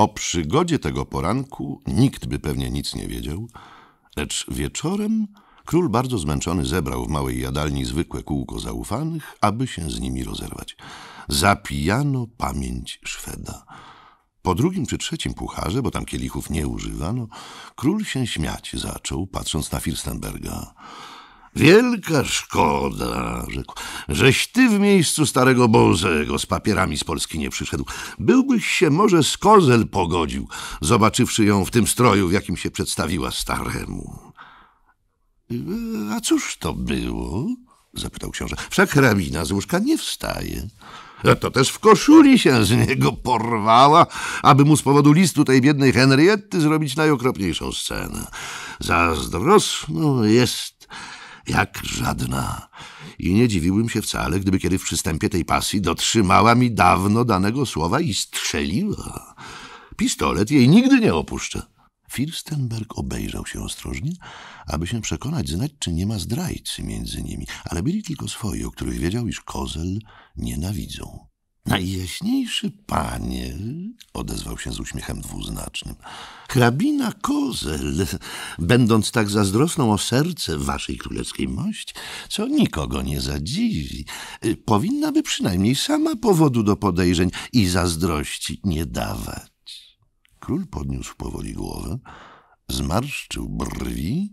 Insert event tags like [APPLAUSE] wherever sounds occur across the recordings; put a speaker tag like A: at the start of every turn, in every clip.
A: O przygodzie tego poranku nikt by pewnie nic nie wiedział, lecz wieczorem król bardzo zmęczony zebrał w małej jadalni zwykłe kółko zaufanych, aby się z nimi rozerwać. Zapijano pamięć Szweda. Po drugim czy trzecim pucharze, bo tam kielichów nie używano, król się śmiać zaczął, patrząc na Firstenberga. Wielka szkoda, rzekł, żeś ty w miejscu starego Bozego z papierami z Polski nie przyszedł. Byłbyś się może z kozel pogodził, zobaczywszy ją w tym stroju, w jakim się przedstawiła staremu. E, a cóż to było? zapytał książę. Wszak hrabina z łóżka nie wstaje. A e, to też w koszuli się z niego porwała, aby mu z powodu listu tej biednej Henriety zrobić najokropniejszą scenę. Zazdrosną jest jak żadna. I nie dziwiłbym się wcale, gdyby kiedy w przystępie tej pasji dotrzymała mi dawno danego słowa i strzeliła. Pistolet jej nigdy nie opuszczę. Firstenberg obejrzał się ostrożnie, aby się przekonać, znać, czy nie ma zdrajcy między nimi, ale byli tylko swoi, o których wiedział, iż kozel nienawidzą. Najjaśniejszy panie, odezwał się z uśmiechem dwuznacznym, hrabina Kozel, będąc tak zazdrosną o serce waszej królewskiej mości, co nikogo nie zadziwi, powinna by przynajmniej sama powodu do podejrzeń i zazdrości nie dawać. Król podniósł powoli głowę, zmarszczył brwi,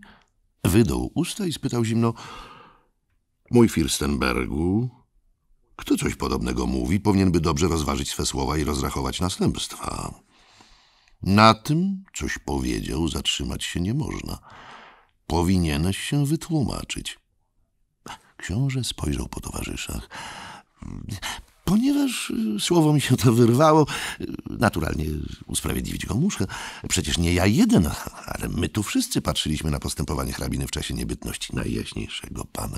A: wydał usta i spytał zimno — Mój Firstenbergu, kto coś podobnego mówi, powinien by dobrze rozważyć swe słowa i rozrachować następstwa. Na tym, coś powiedział, zatrzymać się nie można. Powinieneś się wytłumaczyć. Książę spojrzał po towarzyszach. Ponieważ y, słowo mi się to wyrwało, y, naturalnie usprawiedliwić go muszę. Przecież nie ja jeden, ale my tu wszyscy patrzyliśmy na postępowanie hrabiny w czasie niebytności najjaśniejszego pana.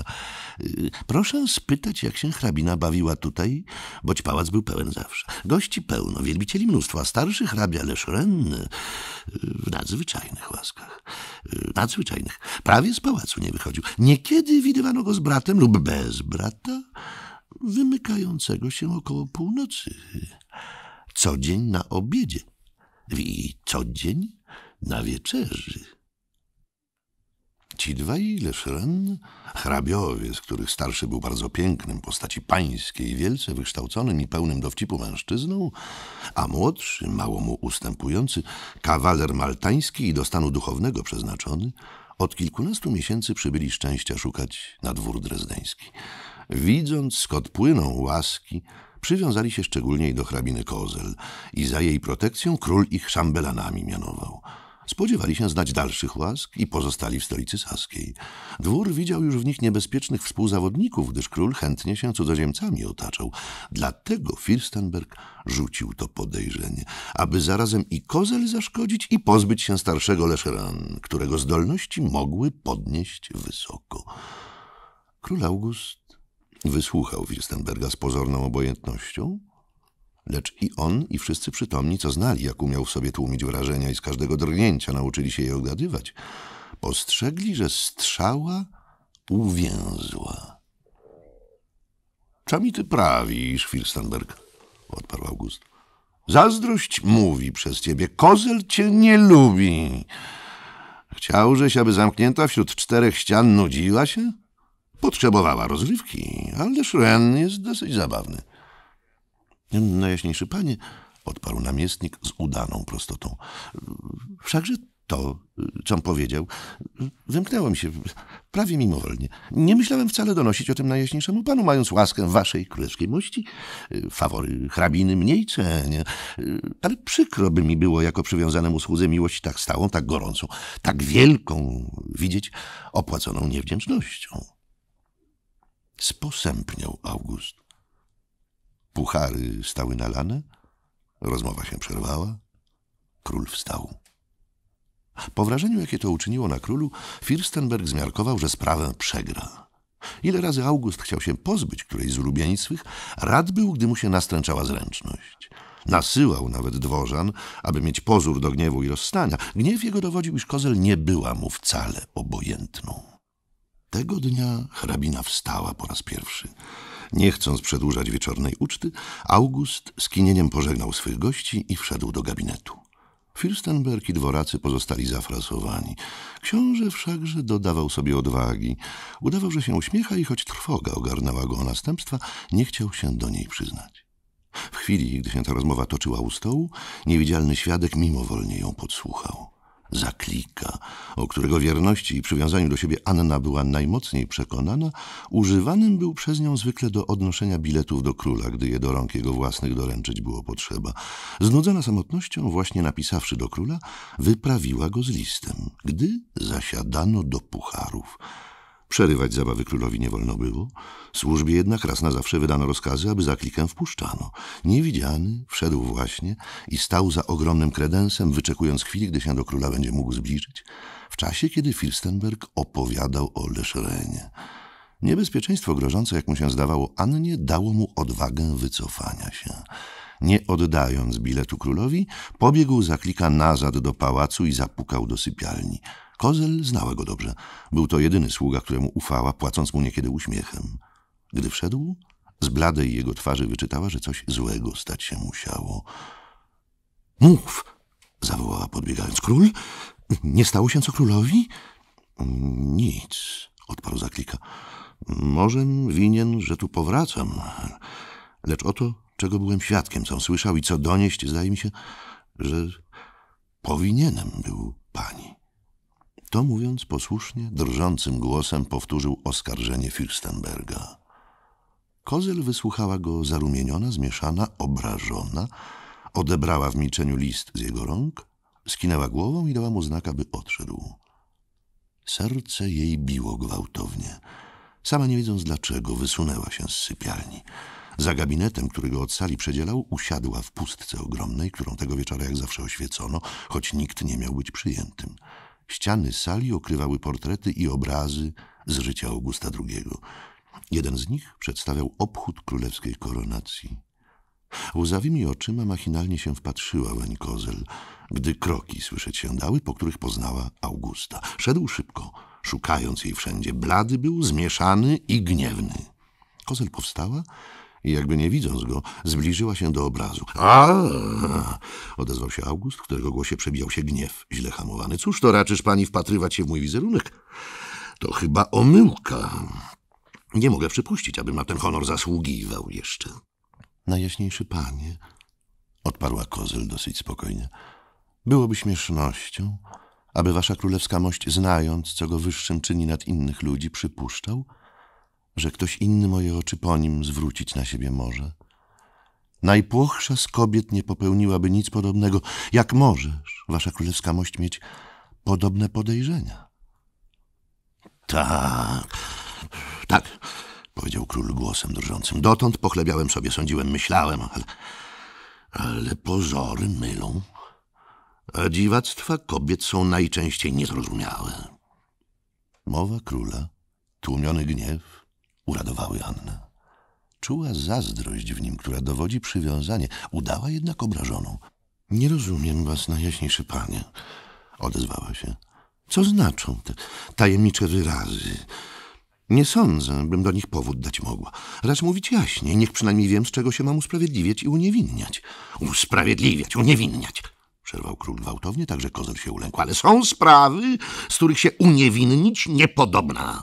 A: Y, proszę spytać, jak się hrabina bawiła tutaj, boć pałac był pełen zawsze. Gości pełno, wielbicieli mnóstwo, a starszy hrabia Lesz w nadzwyczajnych łaskach. Nadzwyczajnych. Prawie z pałacu nie wychodził. Niekiedy widywano go z bratem lub bez brata wymykającego się około północy. Co dzień na obiedzie i co dzień na wieczerzy. Ci dwaj Leszren, hrabiowie, z których starszy był bardzo pięknym, postaci pańskiej, wielce wykształconym i pełnym dowcipu mężczyzną, a młodszy, mało mu ustępujący, kawaler maltański i do stanu duchownego przeznaczony, od kilkunastu miesięcy przybyli szczęścia szukać na dwór drezdeński. Widząc, skąd płyną łaski, przywiązali się szczególnie do hrabiny Kozel i za jej protekcją król ich szambelanami mianował. Spodziewali się znać dalszych łask i pozostali w stolicy saskiej. Dwór widział już w nich niebezpiecznych współzawodników, gdyż król chętnie się cudzoziemcami otaczał. Dlatego Firstenberg rzucił to podejrzenie, aby zarazem i kozel zaszkodzić i pozbyć się starszego Leszeran, którego zdolności mogły podnieść wysoko. Król August Wysłuchał Wilstenberga z pozorną obojętnością, lecz i on, i wszyscy przytomni, co znali, jak umiał w sobie tłumić wrażenia i z każdego drgnięcia nauczyli się je ogadywać, postrzegli, że strzała uwięzła. Czami ty prawisz, Filstenberg? odparł August. Zazdrość mówi przez ciebie, kozel cię nie lubi. Chciałżeś, aby zamknięta wśród czterech ścian nudziła się? Potrzebowała rozrywki, ależ Ren jest dosyć zabawny. Najjaśniejszy panie, odparł namiestnik z udaną prostotą. Wszakże to, com powiedział, wymknęło mi się prawie mimowolnie. Nie myślałem wcale donosić o tym najjaśniejszemu panu, mając łaskę waszej królewskiej mości. Fawory hrabiny mniej cenię, ale przykro by mi było, jako przywiązanemu słudze miłość tak stałą, tak gorącą, tak wielką widzieć opłaconą niewdzięcznością. Sposępniał August. Puchary stały nalane, rozmowa się przerwała, król wstał. Po wrażeniu, jakie to uczyniło na królu, Firstenberg zmiarkował, że sprawę przegra. Ile razy August chciał się pozbyć którejś z ulubieńc swych, rad był, gdy mu się nastręczała zręczność. Nasyłał nawet dworzan, aby mieć pozór do gniewu i rozstania. Gniew jego dowodził, iż kozel nie była mu wcale obojętną. Tego dnia hrabina wstała po raz pierwszy. Nie chcąc przedłużać wieczornej uczty, August z kinieniem pożegnał swych gości i wszedł do gabinetu. Firstenberg i dworacy pozostali zafrasowani. Książę wszakże dodawał sobie odwagi. Udawał, że się uśmiecha i choć trwoga ogarnęła go o następstwa, nie chciał się do niej przyznać. W chwili, gdy się ta rozmowa toczyła u stołu, niewidzialny świadek mimowolnie ją podsłuchał zaklika, o którego wierności i przywiązaniu do siebie Anna była najmocniej przekonana, używanym był przez nią zwykle do odnoszenia biletów do króla, gdy je do rąk jego własnych doręczyć było potrzeba. Znudzona samotnością, właśnie napisawszy do króla, wyprawiła go z listem, gdy zasiadano do pucharów. Przerywać zabawy królowi nie wolno było. Służbie jednak raz na zawsze wydano rozkazy, aby za klikę wpuszczano. Niewidziany wszedł właśnie i stał za ogromnym kredensem, wyczekując chwili, gdy się do króla będzie mógł zbliżyć, w czasie, kiedy Filstenberg opowiadał o Leszerenie. Niebezpieczeństwo grożące, jak mu się zdawało Annie, dało mu odwagę wycofania się. Nie oddając biletu królowi, pobiegł za klika nazad do pałacu i zapukał do sypialni. Kozel znała go dobrze. Był to jedyny sługa, któremu ufała, płacąc mu niekiedy uśmiechem. Gdy wszedł, z bladej jego twarzy wyczytała, że coś złego stać się musiało. — Mów! — zawołała podbiegając. — Król? Nie stało się co królowi? — Nic — odparł zaklika. — Możem winien, że tu powracam, lecz oto, czego byłem świadkiem, co słyszał i co donieść, zdaje mi się, że powinienem był pani. To mówiąc posłusznie, drżącym głosem powtórzył oskarżenie Fürstenberga. Kozel wysłuchała go zarumieniona, zmieszana, obrażona, odebrała w milczeniu list z jego rąk, skinęła głową i dała mu znak, aby odszedł. Serce jej biło gwałtownie. Sama nie wiedząc dlaczego, wysunęła się z sypialni. Za gabinetem, który go od sali przedzielał, usiadła w pustce ogromnej, którą tego wieczora jak zawsze oświecono, choć nikt nie miał być przyjętym. Ściany sali okrywały portrety i obrazy z życia Augusta II. Jeden z nich przedstawiał obchód królewskiej koronacji. Łzawymi oczyma machinalnie się wpatrzyła weń kozel, gdy kroki słyszeć się dały, po których poznała Augusta. Szedł szybko, szukając jej wszędzie. Blady był, zmieszany i gniewny. Kozel powstała i jakby nie widząc go, zbliżyła się do obrazu. A! [LAUGHS] odezwał się August, którego głosie przebijał się gniew, źle hamowany. Cóż to raczysz pani wpatrywać się w mój wizerunek? To chyba omyłka. Nie mogę przypuścić, abym na ten honor zasługiwał jeszcze. Najjaśniejszy panie, odparła Kozel dosyć spokojnie, byłoby śmiesznością, aby wasza królewska mość, znając, co go wyższym czyni nad innych ludzi, przypuszczał, że ktoś inny moje oczy po nim zwrócić na siebie może. Najpłochsza z kobiet nie popełniłaby nic podobnego. Jak możesz, wasza królewska mość, mieć podobne podejrzenia? Tak, tak, powiedział król głosem drżącym. Dotąd pochlebiałem sobie, sądziłem, myślałem, ale, ale pozory mylą. A dziwactwa kobiet są najczęściej niezrozumiałe. Mowa króla, tłumiony gniew, uradowały Annę. Czuła zazdrość w nim, która dowodzi przywiązanie, udała jednak obrażoną. Nie rozumiem was, najjaśniejszy panie, odezwała się. Co znaczą te tajemnicze wyrazy? Nie sądzę, bym do nich powód dać mogła. Raz mówić jaśnie, niech przynajmniej wiem, z czego się mam usprawiedliwiać i uniewinniać. Usprawiedliwiać, uniewinniać! przerwał król gwałtownie, także kozer się ulękł. Ale są sprawy, z których się uniewinnić niepodobna.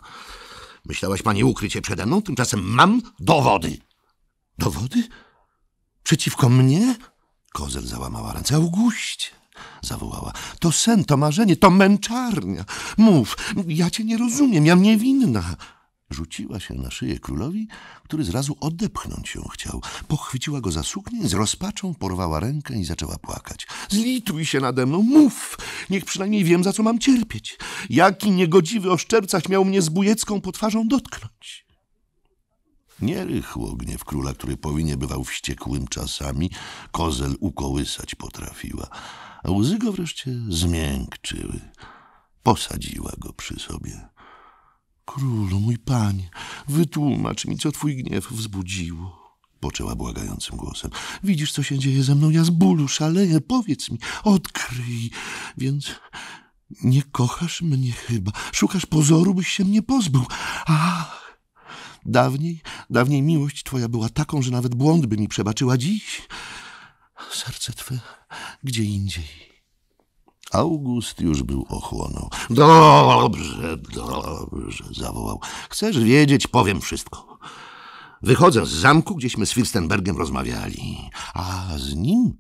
A: Myślałaś panie, ukryć się przede mną? Tymczasem mam dowody. Dowody? Przeciwko mnie? Kozel załamała ręce. Auguście, zawołała. To sen, to marzenie, to męczarnia. Mów, ja cię nie rozumiem, ja niewinna. Rzuciła się na szyję królowi, który zrazu odepchnąć ją chciał. Pochwyciła go za suknię, z rozpaczą porwała rękę i zaczęła płakać. Zlituj się nade mną, mów! Niech przynajmniej wiem, za co mam cierpieć. Jaki niegodziwy oszczerca śmiał mnie z bujecką po twarzą dotknąć. Nie rychło gniew króla, który powinien bywał wściekłym czasami, kozel ukołysać potrafiła. A łzy go wreszcie zmiękczyły. Posadziła go przy sobie. Królu, mój panie, wytłumacz mi, co twój gniew wzbudziło. Poczęła błagającym głosem. Widzisz, co się dzieje ze mną? Ja z bólu szaleję. Powiedz mi, odkryj. Więc nie kochasz mnie chyba. Szukasz pozoru, byś się mnie pozbył. Ach! Dawniej, dawniej miłość twoja była taką, że nawet błąd by mi przebaczyła dziś. Serce twe gdzie indziej. August już był ochłonął. Dobrze, dobrze, zawołał. Chcesz wiedzieć, powiem wszystko. Wychodzę z zamku, gdzieśmy z Firstenbergiem rozmawiali. A z nim?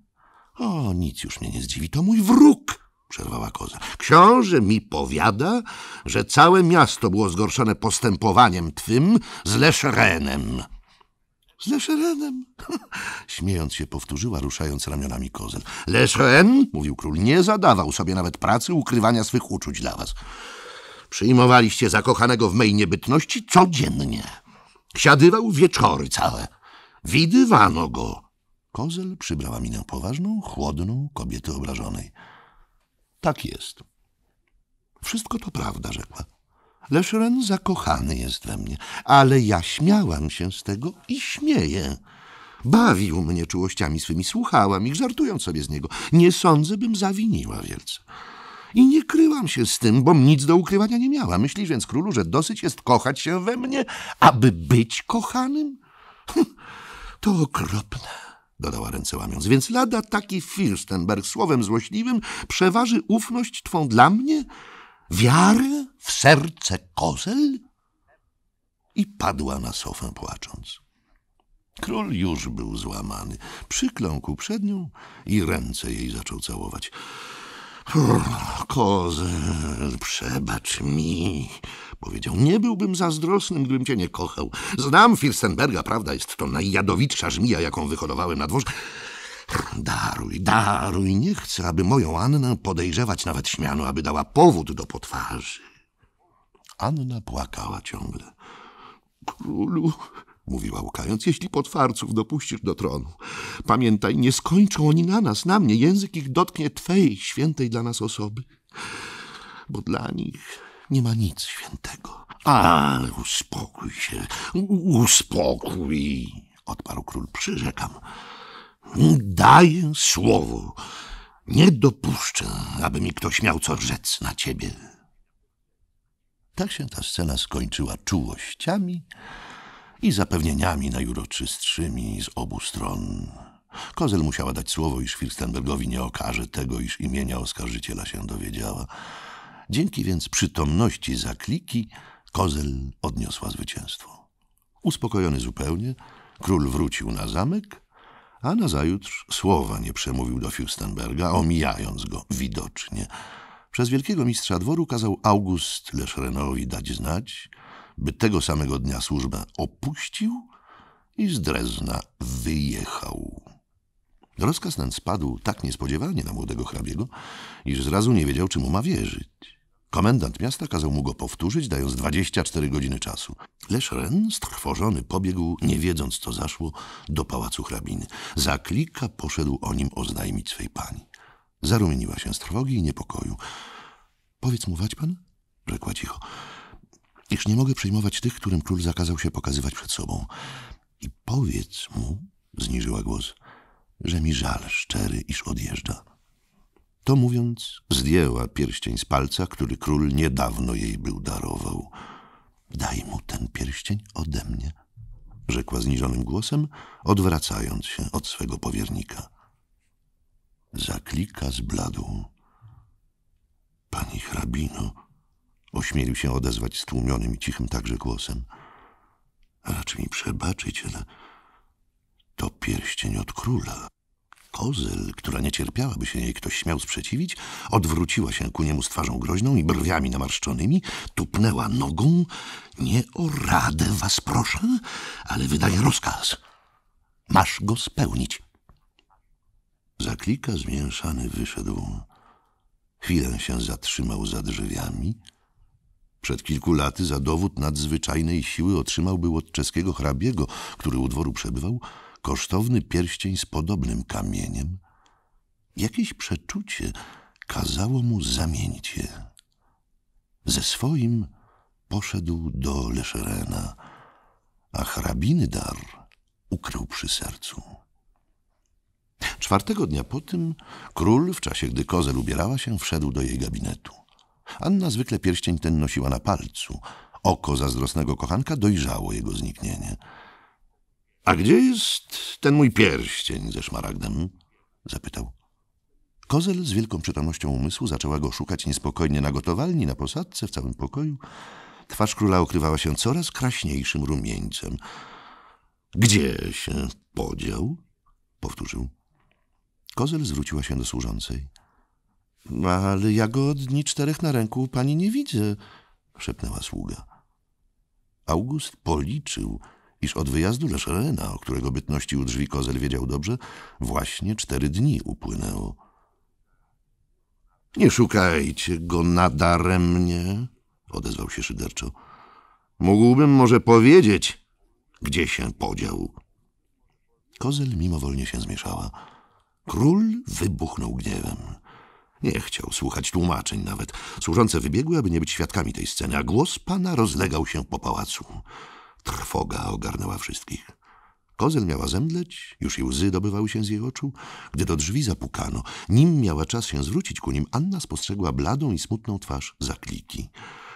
A: O, nic już mnie nie zdziwi, to mój wróg, przerwała koza. Książę mi powiada, że całe miasto było zgorszone postępowaniem twym z Leszrenem. Z Leszerenem? [LAUGHS] Śmiejąc się powtórzyła, ruszając ramionami kozel. Leszeren, mówił król, nie zadawał sobie nawet pracy ukrywania swych uczuć dla was. Przyjmowaliście zakochanego w mej niebytności codziennie. Siadywał wieczory całe. Widywano go. Kozel przybrała minę poważną, chłodną kobiety obrażonej. Tak jest. Wszystko to prawda, rzekła. Leszren zakochany jest we mnie, ale ja śmiałam się z tego i śmieję. Bawił mnie czułościami swymi, słuchałam ich, żartując sobie z niego. Nie sądzę, bym zawiniła wielce. I nie kryłam się z tym, bo nic do ukrywania nie miała. Myślisz więc, królu, że dosyć jest kochać się we mnie, aby być kochanym? Hm, to okropne, dodała ręce łamiąc. Więc lada taki Firstenberg słowem złośliwym przeważy ufność twą dla mnie? wiary w serce kozel? I padła na sofę płacząc. Król już był złamany. Przykląkł przed nią i ręce jej zaczął całować. Kozel, przebacz mi, powiedział. Nie byłbym zazdrosnym, gdybym cię nie kochał. Znam Firstenberga, prawda, jest to najjadowitsza żmija, jaką wyhodowałem na dworze. Daruj, daruj, nie chcę, aby moją Annę podejrzewać nawet śmiano, aby dała powód do potwarzy. Anna płakała ciągle. Królu, mówiła łkając, jeśli potwarców dopuścisz do tronu. Pamiętaj, nie skończą oni na nas, na mnie. Język ich dotknie Twej, świętej dla nas osoby. Bo dla nich nie ma nic świętego. Ale uspokój się, uspokój, odparł król, przyrzekam daję słowo. Nie dopuszczę, aby mi ktoś miał co rzec na ciebie. Tak się ta scena skończyła czułościami i zapewnieniami najuroczystszymi z obu stron. Kozel musiała dać słowo, iż Firstenbergowi nie okaże tego, iż imienia oskarżyciela się dowiedziała. Dzięki więc przytomności zakliki Kozel odniosła zwycięstwo. Uspokojony zupełnie, król wrócił na zamek – a nazajutrz słowa nie przemówił do Fürstenberga, omijając go widocznie. Przez wielkiego mistrza dworu kazał August Leszrenowi dać znać, by tego samego dnia służbę opuścił i z Drezna wyjechał. Rozkaz ten spadł tak niespodziewanie na młodego hrabiego, iż zrazu nie wiedział, czy mu ma wierzyć. Komendant miasta kazał mu go powtórzyć, dając 24 godziny czasu. Lecz Ren, strwożony, pobiegł, nie wiedząc co zaszło, do pałacu hrabiny. Za klika poszedł o nim oznajmić swej pani. Zarumieniła się z trwogi i niepokoju. Powiedz mu, wać pan? rzekła cicho. Iż nie mogę przyjmować tych, którym król zakazał się pokazywać przed sobą. I powiedz mu, zniżyła głos, że mi żal szczery, iż odjeżdża. To mówiąc, zdjęła pierścień z palca, który król niedawno jej był darował. Daj mu ten pierścień ode mnie, rzekła zniżonym głosem, odwracając się od swego powiernika. Zaklika zbladł. Pani hrabino, ośmielił się odezwać stłumionym i cichym także głosem. Racz mi przebaczyć, ale to pierścień od króla. Kozyl, która nie cierpiałaby się jej ktoś śmiał sprzeciwić, odwróciła się ku niemu z twarzą groźną i brwiami namarszczonymi, tupnęła nogą. Nie o radę was proszę, ale wydaję rozkaz. Masz go spełnić. Zaklika zmięszany wyszedł. Chwilę się zatrzymał za drzwiami. Przed kilku laty za dowód nadzwyczajnej siły otrzymał był od czeskiego hrabiego, który u dworu przebywał, kosztowny pierścień z podobnym kamieniem, jakieś przeczucie kazało mu zamienić je. Ze swoim poszedł do Leszerena, a hrabiny dar ukrył przy sercu. Czwartego dnia po tym król, w czasie gdy kozel ubierała się, wszedł do jej gabinetu. Anna zwykle pierścień ten nosiła na palcu. Oko zazdrosnego kochanka dojrzało jego zniknienie –— A gdzie jest ten mój pierścień ze szmaragdem? — zapytał. Kozel z wielką przytomnością umysłu zaczęła go szukać niespokojnie na gotowalni, na posadce, w całym pokoju. Twarz króla okrywała się coraz kraśniejszym rumieńcem. — Gdzie się podział? — powtórzył. Kozel zwróciła się do służącej. — Ale ja go od dni czterech na ręku pani nie widzę — szepnęła sługa. August policzył — iż od wyjazdu Leszerena, o którego bytności u drzwi Kozel wiedział dobrze, właśnie cztery dni upłynęło. Nie szukajcie go nadaremnie, odezwał się szyderczo. Mógłbym może powiedzieć, gdzie się podział. Kozel mimowolnie się zmieszała. Król wybuchnął gniewem. Nie chciał słuchać tłumaczeń nawet. Służące wybiegły, aby nie być świadkami tej sceny, a głos pana rozlegał się po pałacu. Trwoga ogarnęła wszystkich. Kozel miała zemdleć, już i łzy dobywały się z jej oczu, gdy do drzwi zapukano. Nim miała czas się zwrócić ku nim, Anna spostrzegła bladą i smutną twarz zakliki.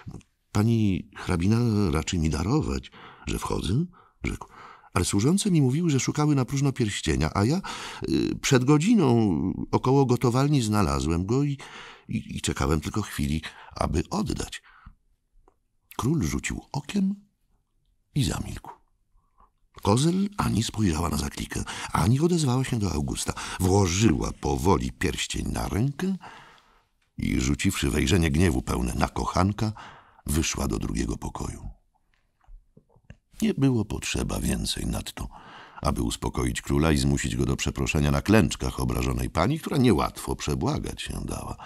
A: No, pani hrabina raczy mi darować, że wchodzę, rzekł. Ale służące mi mówiły, że szukały na próżno pierścienia, a ja y, przed godziną około gotowalni znalazłem go i, i, i czekałem tylko chwili, aby oddać. Król rzucił okiem i zamilkł. Kozel ani spojrzała na zaklikę, ani odezwała się do Augusta. Włożyła powoli pierścień na rękę i rzuciwszy wejrzenie gniewu pełne na kochanka, wyszła do drugiego pokoju. Nie było potrzeba więcej nadto, aby uspokoić króla i zmusić go do przeproszenia na klęczkach obrażonej pani, która niełatwo przebłagać się dała.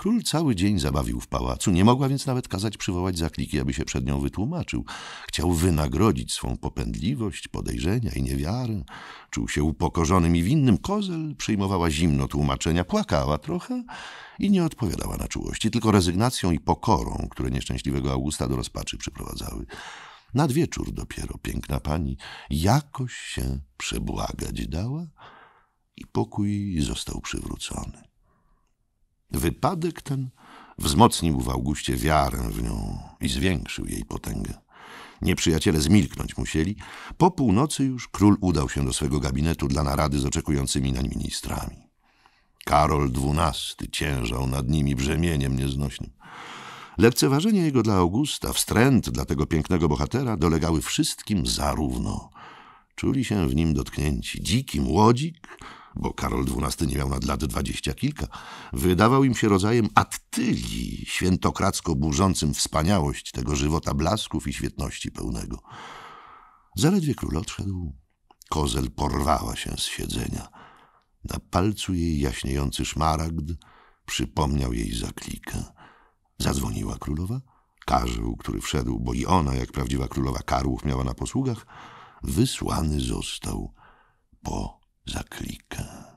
A: Król cały dzień zabawił w pałacu, nie mogła więc nawet kazać przywołać zakliki, aby się przed nią wytłumaczył. Chciał wynagrodzić swą popędliwość, podejrzenia i niewiarę. Czuł się upokorzonym i winnym. Kozel przyjmowała zimno tłumaczenia, płakała trochę i nie odpowiadała na czułości, tylko rezygnacją i pokorą, które nieszczęśliwego Augusta do rozpaczy przyprowadzały. Nad wieczór dopiero piękna pani jakoś się przebłagać dała i pokój został przywrócony. Wypadek ten wzmocnił w Auguście wiarę w nią i zwiększył jej potęgę. Nieprzyjaciele zmilknąć musieli. Po północy już król udał się do swego gabinetu dla narady z oczekującymi nań ministrami. Karol XII ciężał nad nimi brzemieniem nieznośnym. Lekceważenie jego dla Augusta, wstręt dla tego pięknego bohatera dolegały wszystkim zarówno. Czuli się w nim dotknięci dziki młodzik, bo Karol XII nie miał nad lat dwadzieścia kilka, wydawał im się rodzajem attyli, świętokradzko burzącym wspaniałość tego żywota blasków i świetności pełnego. Zaledwie król odszedł, kozel porwała się z siedzenia. Na palcu jej jaśniejący szmaragd przypomniał jej zaklikę. Zadzwoniła królowa. Karzeł, który wszedł, bo i ona, jak prawdziwa królowa karłów, miała na posługach, wysłany został po zaklika